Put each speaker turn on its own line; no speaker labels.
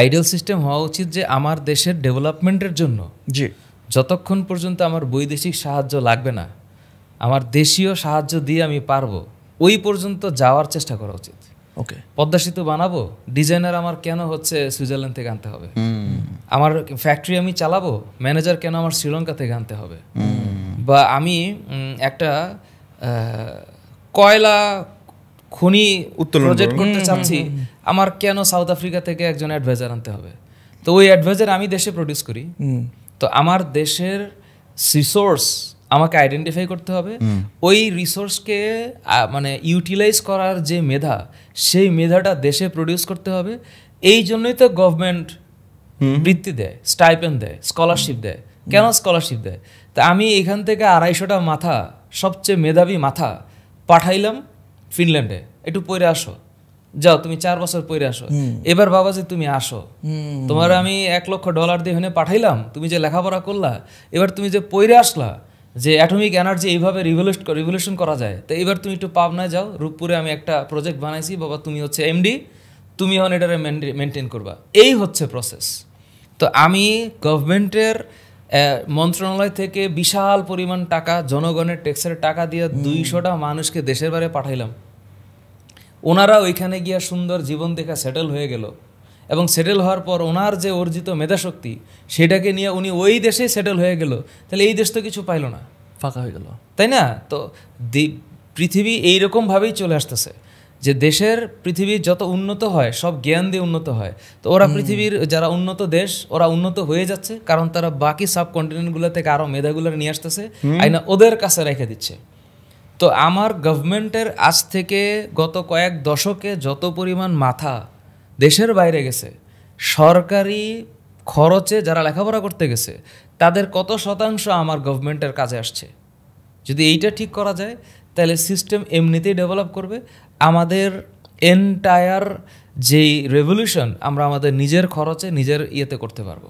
ideal system হওয়া উচিত যে আমার দেশের ডেভেলপমেন্টের জন্য জি যতক্ষণ পর্যন্ত আমার বৈদেশিক সাহায্য লাগবে না আমার দেশীয় সাহায্য দিয়ে আমি পারবো ওই পর্যন্ত যাওয়ার চেষ্টা করা উচিত ওকে পদ্মা সেতু বানাবো ডিজাইনার আমার কেন হচ্ছে সুইজারল্যান্ড থেকে আনতে হবে আমার ফ্যাক্টরি আমি চালাবো ম্যানেজার কেন আমার শ্রীলঙ্কা থেকে আনতে হবে বা আমি একটা কয়লা খনি প্রজেক্ট করতে চাচ্ছি আমার কেন সাউথ আফ্রিকা থেকে একজন অ্যাডভাইজার আনতে হবে তো ওই অ্যাডভাইজার আমি দেশে প্রডিউস করি তো আমার দেশের রিসোর্স আমাকে আইডেন্টিফাই করতে হবে ওই রিসোর্সকে মানে ইউটিলাইজ করার যে মেধা সেই মেধাটা দেশে প্রডিউস করতে হবে এই জন্যই তো গভর্নমেন্ট বৃত্তি দেয় স্টাইপেন দেয় স্কলারশিপ দেয় কেন স্কলারশিপ দেয় তা আমি এখান থেকে আড়াইশোটা মাথা সবচেয়ে মেধাবী মাথা পাঠাইলাম ফিনল্যান্ডে একটু পরে আসো যাও তুমি চার বছর পরে আসো এবার বাবা যে তুমি আসো তোমার আমি এক লক্ষ ডলার দিয়ে হেনে পাঠাইলাম তুমি যে লেখাপড়া করলা এবার তুমি যে পরে আসলা যে অ্যাটমিক এনার্জি এইভাবে রিভলিউশন রিভলিউশন করা যায় তো এবার তুমি একটু পাবনায় যাও রূপপুরে আমি একটা প্রজেক্ট বানাইছি বাবা তুমি হচ্ছে এমডি তুমি হন এটারে মেনটেন করবা এই হচ্ছে প্রসেস তো আমি গভর্নমেন্টের মন্ত্রণালয় থেকে বিশাল পরিমাণ টাকা জনগণের ট্যাক্সের টাকা দিয়ে দুইশোটা মানুষকে দেশের বাইরে পাঠাইলাম ওনারা ওইখানে গিয়া সুন্দর জীবন দেখা সেটেল হয়ে গেল এবং সেটেল হওয়ার পর ওনার যে অর্জিত মেধাশক্তি সেটাকে নিয়ে উনি ওই দেশে সেটেল হয়ে গেল তাহলে এই দেশ তো কিছু পাইল না ফাঁকা হয়ে গেল তাই না তো পৃথিবী এইরকমভাবেই চলে আসতেছে যে দেশের পৃথিবী যত উন্নত হয় সব জ্ঞান দিয়ে উন্নত হয় তো ওরা পৃথিবীর যারা উন্নত দেশ ওরা উন্নত হয়ে যাচ্ছে কারণ তারা বাকি সাব কন্টিনেন্টগুলো থেকে আরও মেধাগুলো নিয়ে আসতেছে আইনা ওদের কাছে রেখে দিচ্ছে তো আমার গভর্নমেন্টের আজ থেকে গত কয়েক দশকে যত পরিমাণ মাথা দেশের বাইরে গেছে সরকারি খরচে যারা লেখাপড়া করতে গেছে তাদের কত শতাংশ আমার গভর্নমেন্টের কাজে আসছে যদি এইটা ঠিক করা যায় তাহলে সিস্টেম এমনিতেই ডেভেলপ করবে আমাদের এন্টায়ার যেই রেভলিউশন আমরা আমাদের নিজের খরচে নিজের ইয়েতে করতে পারবো